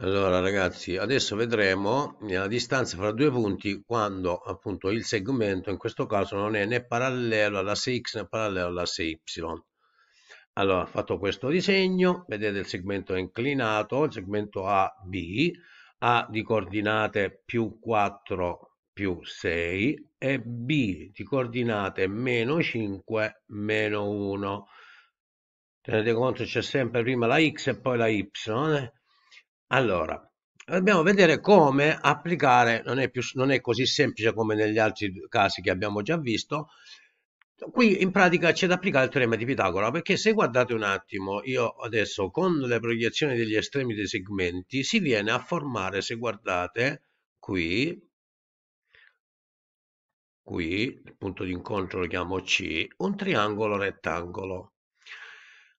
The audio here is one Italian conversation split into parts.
Allora ragazzi, adesso vedremo eh, la distanza fra due punti quando appunto il segmento in questo caso non è né parallelo all'asse X né parallelo all'asse Y. Allora, fatto questo disegno, vedete il segmento è inclinato, il segmento AB A di coordinate più 4 più 6 e B di coordinate meno 5 meno 1. Tenete conto c'è sempre prima la X e poi la Y. Eh? Allora, dobbiamo vedere come applicare, non è, più, non è così semplice come negli altri casi che abbiamo già visto, qui in pratica c'è da applicare il teorema di Pitagora, perché se guardate un attimo, io adesso con le proiezioni degli estremi dei segmenti si viene a formare, se guardate qui, qui, il punto di incontro lo chiamo C, un triangolo rettangolo,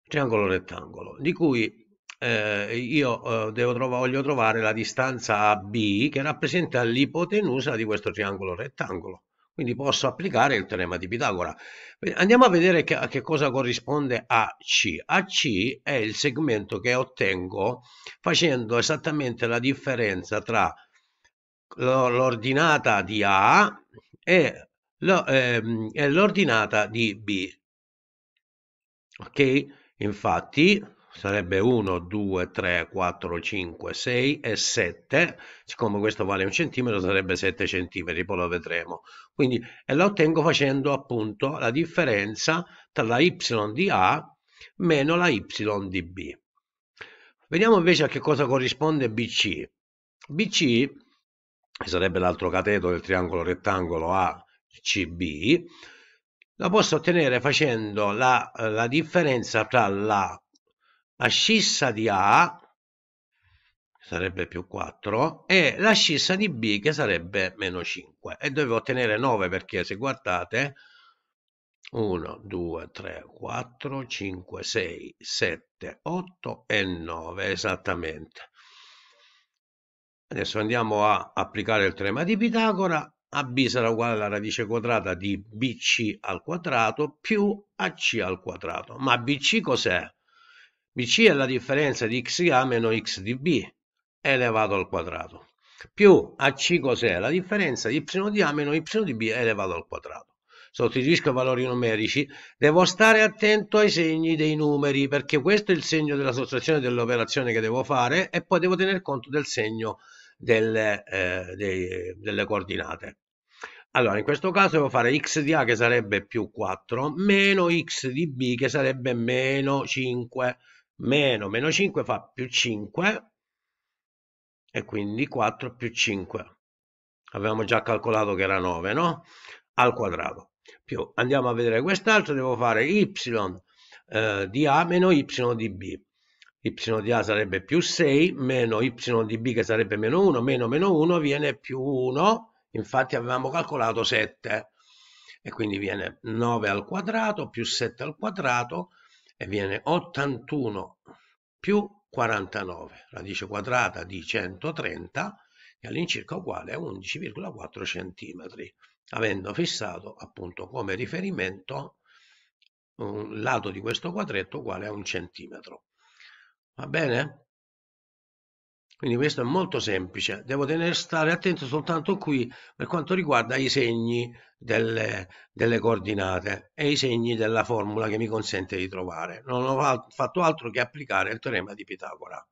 triangolo rettangolo, di cui eh, io eh, devo trova, voglio trovare la distanza AB che rappresenta l'ipotenusa di questo triangolo rettangolo. Quindi posso applicare il teorema di Pitagora. Andiamo a vedere che, a che cosa corrisponde AC. AC è il segmento che ottengo facendo esattamente la differenza tra l'ordinata di A ehm, e l'ordinata di B. Ok? Infatti, sarebbe 1, 2, 3, 4, 5, 6 e 7, siccome questo vale un centimetro sarebbe 7 centimetri, poi lo vedremo. Quindi, e la ottengo facendo appunto la differenza tra la y di A meno la y di B. Vediamo invece a che cosa corrisponde BC. BC, che sarebbe l'altro cateto del triangolo rettangolo ACB, la posso ottenere facendo la, la differenza tra la la scissa di A sarebbe più 4 e la scissa di B che sarebbe meno 5 e dovevo ottenere 9 perché se guardate 1, 2, 3, 4, 5, 6, 7, 8 e 9 esattamente. Adesso andiamo a applicare il teorema di Pitagora. AB sarà uguale alla radice quadrata di BC al quadrato più AC al quadrato. Ma BC cos'è? BC è la differenza di XA meno X di B elevato al quadrato più AC cos'è? La differenza di Y di A meno Y di B elevato al quadrato. Sostituisco i valori numerici, devo stare attento ai segni dei numeri perché questo è il segno della sottrazione dell'operazione che devo fare e poi devo tener conto del segno delle, eh, dei, delle coordinate. Allora, in questo caso devo fare x di A che sarebbe più 4 meno x di B che sarebbe meno 5 meno meno 5 fa più 5 e quindi 4 più 5 avevamo già calcolato che era 9 no al quadrato più andiamo a vedere quest'altro devo fare y eh, di a meno y di b y di a sarebbe più 6 meno y di b che sarebbe meno 1 meno meno 1 viene più 1 infatti avevamo calcolato 7 e quindi viene 9 al quadrato più 7 al quadrato e viene 81 più 49, radice quadrata di 130 è all'incirca uguale a 11,4 cm, avendo fissato appunto come riferimento un lato di questo quadretto uguale a un centimetro. Va bene? Quindi questo è molto semplice, devo tenere, stare attento soltanto qui per quanto riguarda i segni delle, delle, coordinate e i segni della formula che mi consente di trovare. Non ho fatto altro che applicare il teorema di Pitagora.